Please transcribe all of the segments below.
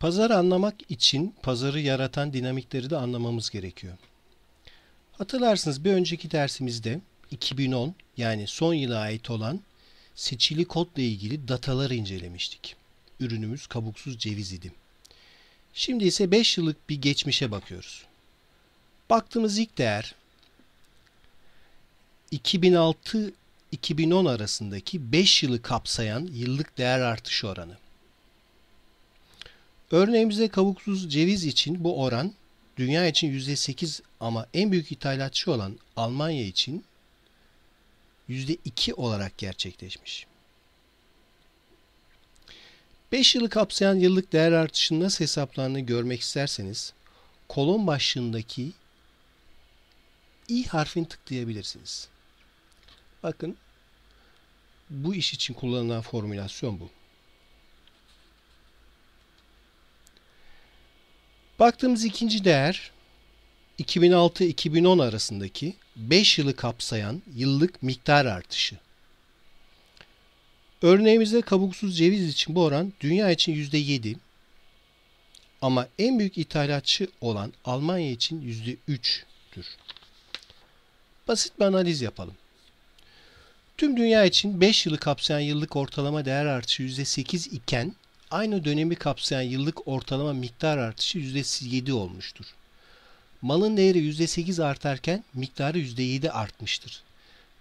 Pazarı anlamak için pazarı yaratan dinamikleri de anlamamız gerekiyor. Hatırlarsınız bir önceki dersimizde 2010 yani son yıla ait olan seçili kodla ilgili datalar incelemiştik. Ürünümüz kabuksuz ceviz idi. Şimdi ise 5 yıllık bir geçmişe bakıyoruz. Baktığımız ilk değer 2006-2010 arasındaki 5 yılı kapsayan yıllık değer artışı oranı. Örneğimizde kabuksuz ceviz için bu oran dünya için %8 ama en büyük ithalatçı olan Almanya için %2 olarak gerçekleşmiş. 5 yılı kapsayan yıllık değer artışının nasıl hesaplandığını görmek isterseniz kolon başlığındaki i harfini tıklayabilirsiniz. Bakın bu iş için kullanılan formülasyon bu. Baktığımız ikinci değer 2006-2010 arasındaki 5 yılı kapsayan yıllık miktar artışı. Örneğimizde kabuksuz ceviz için bu oran dünya için %7 ama en büyük ithalatçı olan Almanya için %3'tür. Basit bir analiz yapalım. Tüm dünya için 5 yılı kapsayan yıllık ortalama değer artışı %8 iken Aynı dönemi kapsayan yıllık ortalama miktar artışı %7 olmuştur. Malın değeri %8 artarken miktarı %7 artmıştır.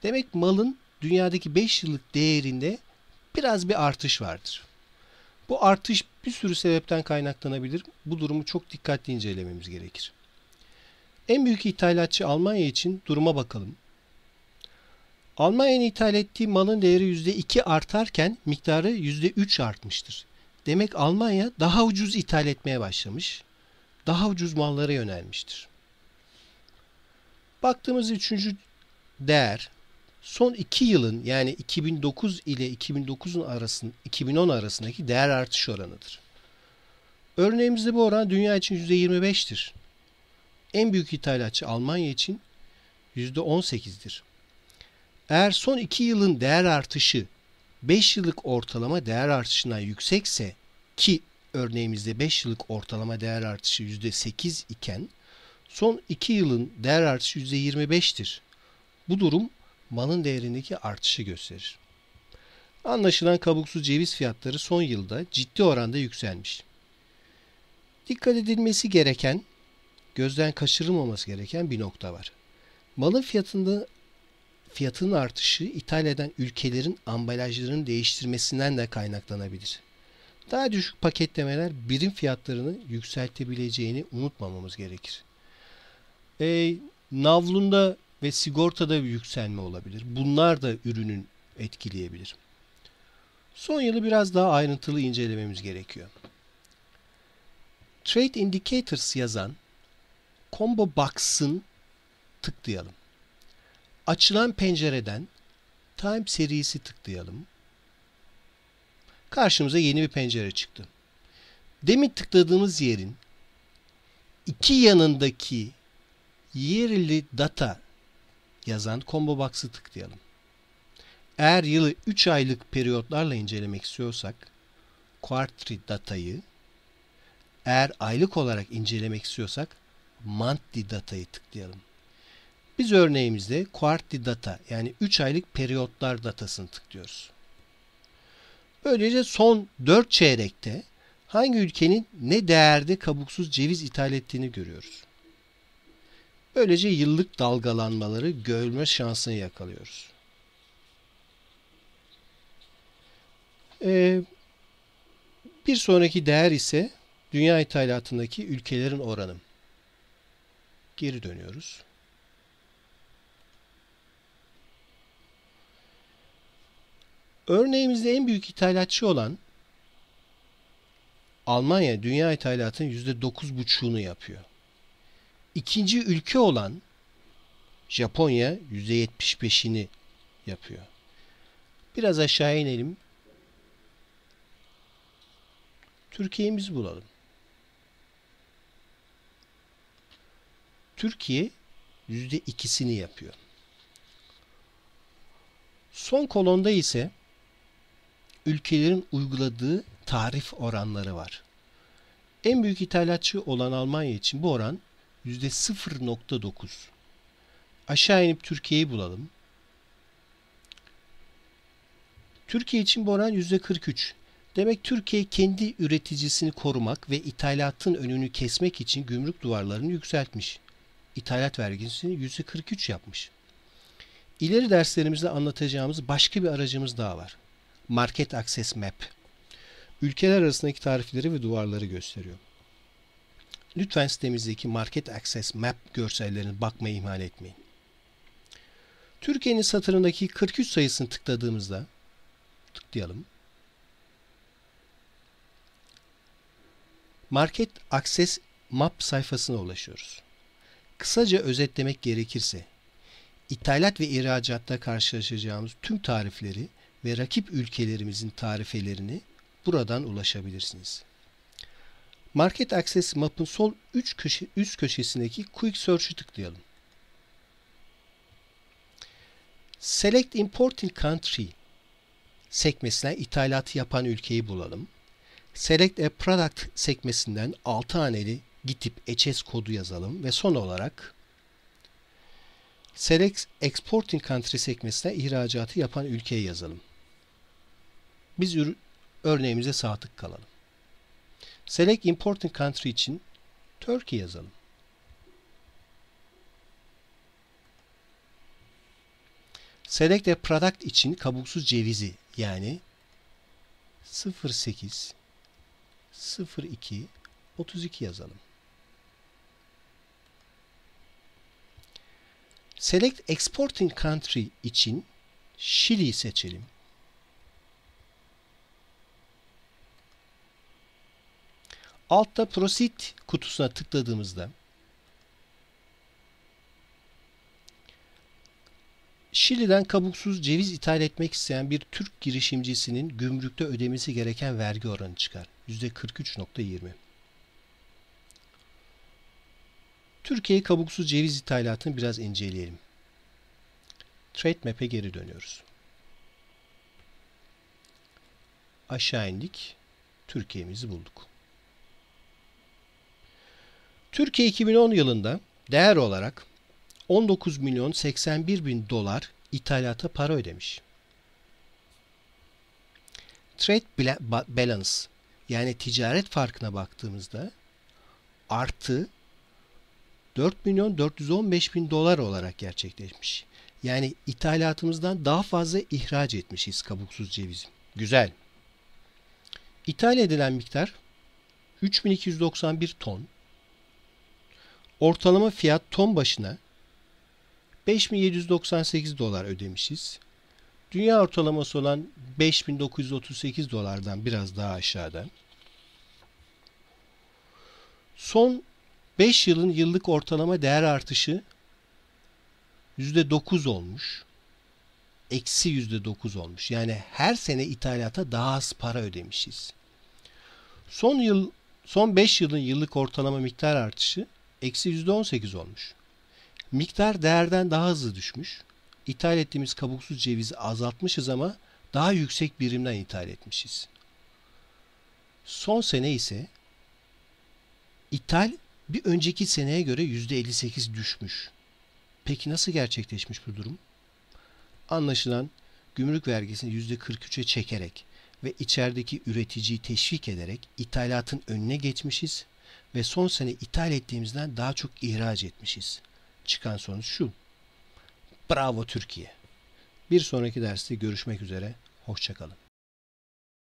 Demek malın dünyadaki 5 yıllık değerinde biraz bir artış vardır. Bu artış bir sürü sebepten kaynaklanabilir. Bu durumu çok dikkatli incelememiz gerekir. En büyük ithalatçı Almanya için duruma bakalım. Almanya'nın ithal ettiği malın değeri %2 artarken miktarı %3 artmıştır. Demek Almanya daha ucuz ithal etmeye başlamış. Daha ucuz mallara yönelmiştir. Baktığımız üçüncü değer son iki yılın yani 2009 ile 2009'un arasın 2010 arasındaki değer artış oranıdır. Örneğimizde bu oran dünya için %25'tir. En büyük ithalatçı Almanya için %18'dir. Eğer son iki yılın değer artışı 5 yıllık ortalama değer artışından yüksekse ki örneğimizde 5 yıllık ortalama değer artışı %8 iken son 2 yılın değer artışı %25'tir. Bu durum malın değerindeki artışı gösterir. Anlaşılan kabuksuz ceviz fiyatları son yılda ciddi oranda yükselmiş. Dikkat edilmesi gereken, gözden kaçırılmaması gereken bir nokta var. Malın fiyatında fiyatının artışı ithal eden ülkelerin ambalajlarını değiştirmesinden de kaynaklanabilir. Daha düşük paketlemeler birim fiyatlarını yükseltebileceğini unutmamamız gerekir. E, navlunda ve sigortada bir yükselme olabilir. Bunlar da ürünün etkileyebilir. Son yılı biraz daha ayrıntılı incelememiz gerekiyor. Trade Indicators yazan Combo Box'ın tıklayalım. Açılan pencereden Time serisi tıklayalım. Karşımıza yeni bir pencere çıktı. Demin tıkladığımız yerin iki yanındaki yerli data yazan combo box'ı tıklayalım. Eğer yılı 3 aylık periyotlarla incelemek istiyorsak quartri datayı eğer aylık olarak incelemek istiyorsak monthly datayı tıklayalım. Biz örneğimizde quartly data yani 3 aylık periyotlar datasını tıklıyoruz. Böylece son 4 çeyrekte hangi ülkenin ne değerde kabuksuz ceviz ithal ettiğini görüyoruz. Böylece yıllık dalgalanmaları görme şansını yakalıyoruz. Ee, bir sonraki değer ise dünya ithalatındaki ülkelerin oranı. Geri dönüyoruz. Örneğimizde en büyük ithalatçı olan Almanya dünya ithalatının %9,5'unu yapıyor. İkinci ülke olan Japonya yüzde yetmiş beşini yapıyor. Biraz aşağı inelim. Türkiye'mizi bulalım. Türkiye yüzde ikisini yapıyor. Son kolonda ise ülkelerin uyguladığı tarif oranları var. En büyük ithalatçı olan Almanya için bu oran %0.9. Aşağı inip Türkiye'yi bulalım. Türkiye için bu oran %43. Demek Türkiye kendi üreticisini korumak ve ithalatın önünü kesmek için gümrük duvarlarını yükseltmiş. İthalat vergisini %43 yapmış. İleri derslerimizde anlatacağımız başka bir aracımız daha var. Market Access Map ülkeler arasındaki tarifleri ve duvarları gösteriyor. Lütfen sitemizdeki Market Access Map görsellerine bakmayı ihmal etmeyin. Türkiye'nin satırındaki 43 sayısını tıkladığımızda tıklayalım. Market Access Map sayfasına ulaşıyoruz. Kısaca özetlemek gerekirse, ithalat ve ihracatta karşılaşacağımız tüm tarifleri ve rakip ülkelerimizin tarifelerini buradan ulaşabilirsiniz. Market Access Map'ın sol üç köşe, üst köşesindeki Quick Search'ı tıklayalım. Select Importing Country sekmesine ithalatı yapan ülkeyi bulalım. Select a Product sekmesinden 6 haneli gitip HS kodu yazalım ve son olarak Select Exporting Country sekmesine ihracatı yapan ülkeyi yazalım. Biz örneğimize sadık kalalım. Select Important Country için Turkey yazalım. Select a Product için kabuksuz cevizi yani 08 02 32 yazalım. Select Exporting Country için Şili seçelim. altta proceed kutusuna tıkladığımızda Şili'den kabuksuz ceviz ithal etmek isteyen bir Türk girişimcisinin gümrükte ödemesi gereken vergi oranı çıkar. %43.20 Türkiye kabuksuz ceviz ithalatını biraz inceleyelim. Trade Map'e geri dönüyoruz. Aşağı indik. Türkiye'mizi bulduk. Türkiye 2010 yılında değer olarak 19 milyon 81 bin dolar ithalata para ödemiş. Trade balance yani ticaret farkına baktığımızda artı 4 milyon 415 bin dolar olarak gerçekleşmiş. Yani ithalatımızdan daha fazla ihraç etmişiz kabuksuz cevizim. Güzel. İthal edilen miktar 3291 ton. Ortalama fiyat ton başına 5798 dolar ödemişiz. Dünya ortalaması olan 5938 dolardan biraz daha aşağıda. Son 5 yılın yıllık ortalama değer artışı %9 olmuş. Eksi %9 olmuş. Yani her sene ithalata daha az para ödemişiz. Son yıl son 5 yılın yıllık ortalama miktar artışı eksi yüzde on sekiz olmuş. Miktar değerden daha hızlı düşmüş. İthal ettiğimiz kabuksuz cevizi azaltmışız ama daha yüksek birimden ithal etmişiz. Son sene ise ithal bir önceki seneye göre yüzde sekiz düşmüş. Peki nasıl gerçekleşmiş bu durum? Anlaşılan gümrük vergisini yüzde kırk üç'e çekerek ve içerideki üreticiyi teşvik ederek ithalatın önüne geçmişiz ve son sene ithal ettiğimizden daha çok ihraç etmişiz. Çıkan sonuç şu. Bravo Türkiye. Bir sonraki derste görüşmek üzere. Hoşçakalın.